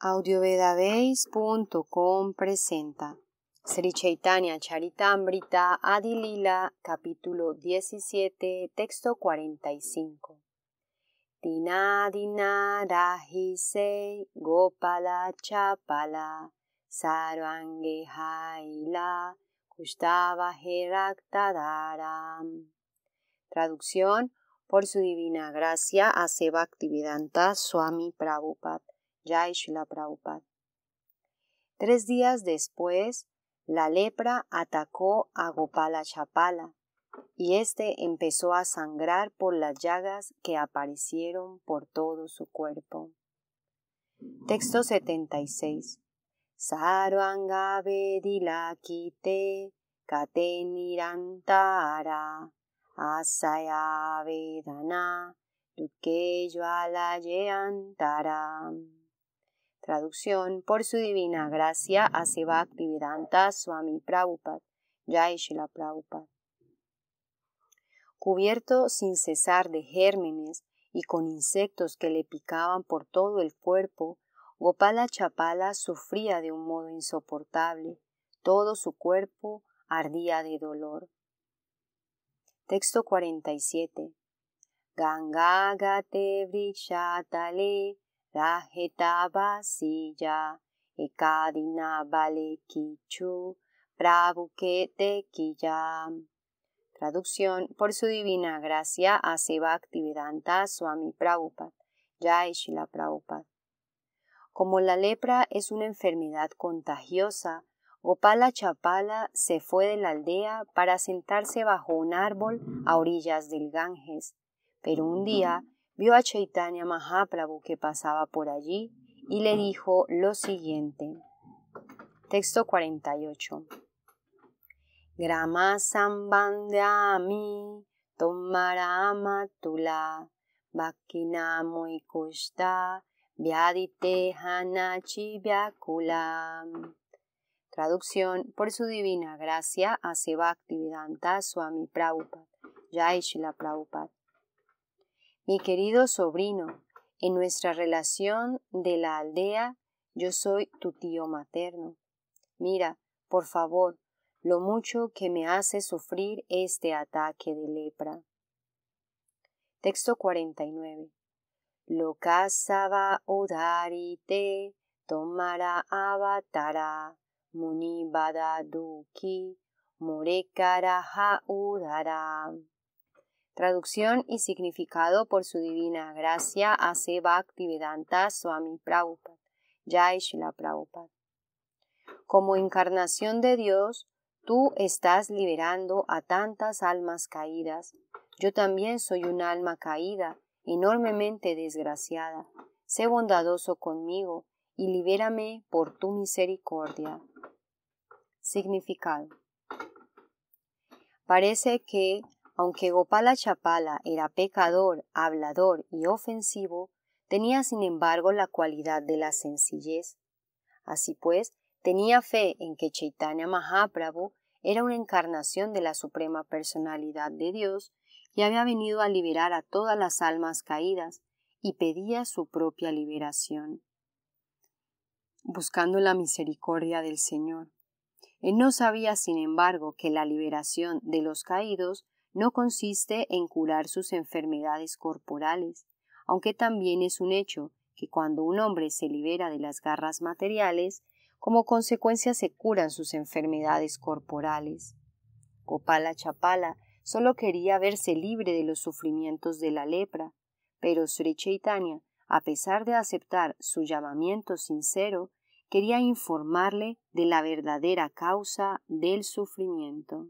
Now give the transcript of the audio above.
audiovedabase.com presenta Sri Chaitanya Charitamrita Adilila capítulo 17 texto 45 Dina Dina Rahise Gopala Chapala Sarvangehaila Kushtava Heraktadaram Traducción por su divina gracia a Actividanta Swami Prabhupada Tres días después, la lepra atacó a Gopala Chapala y éste empezó a sangrar por las llagas que aparecieron por todo su cuerpo. Texto 76. kate asaya vedana Traducción por su divina gracia a Bhaktivedanta Swami Prabhupada, Yaishila Prabhupada. Cubierto sin cesar de gérmenes y con insectos que le picaban por todo el cuerpo, Gopala Chapala sufría de un modo insoportable. Todo su cuerpo ardía de dolor. Texto 47. Gangagate vrikshatale Rajetaba vale Ekadina Balekichu, Prabhukete Kiyam. Traducción por su divina gracia a Sebaktivedanta Swami Prabhupada, es Shila Prabhupada. Como la lepra es una enfermedad contagiosa, Gopala Chapala se fue de la aldea para sentarse bajo un árbol a orillas del Ganges. Pero un día vio a Chaitanya Mahaprabhu que pasaba por allí y le dijo lo siguiente. Texto 48. Grama sambandhami tomara y kushta vyadite hanachi vyakulam. Traducción por su divina gracia hace Bhaktivedanta Swami Prabhupada, Jai la Prabhupada. Mi querido sobrino, en nuestra relación de la aldea, yo soy tu tío materno. Mira, por favor, lo mucho que me hace sufrir este ataque de lepra. Texto 49. Lo udarite tomara avatara munibada duki morekara udara. Traducción y significado por su divina gracia hace Bhaktivedanta Swami Prabhupada, Jai Shila Prabhupada. Como encarnación de Dios, tú estás liberando a tantas almas caídas. Yo también soy una alma caída, enormemente desgraciada. Sé bondadoso conmigo y libérame por tu misericordia. Significado. Parece que aunque Gopala Chapala era pecador, hablador y ofensivo, tenía sin embargo la cualidad de la sencillez. Así pues, tenía fe en que Chaitanya Mahaprabhu era una encarnación de la Suprema Personalidad de Dios y había venido a liberar a todas las almas caídas y pedía su propia liberación, buscando la misericordia del Señor. Él no sabía, sin embargo, que la liberación de los caídos no consiste en curar sus enfermedades corporales, aunque también es un hecho que cuando un hombre se libera de las garras materiales, como consecuencia se curan sus enfermedades corporales. Copala Chapala solo quería verse libre de los sufrimientos de la lepra, pero Sri a pesar de aceptar su llamamiento sincero, quería informarle de la verdadera causa del sufrimiento.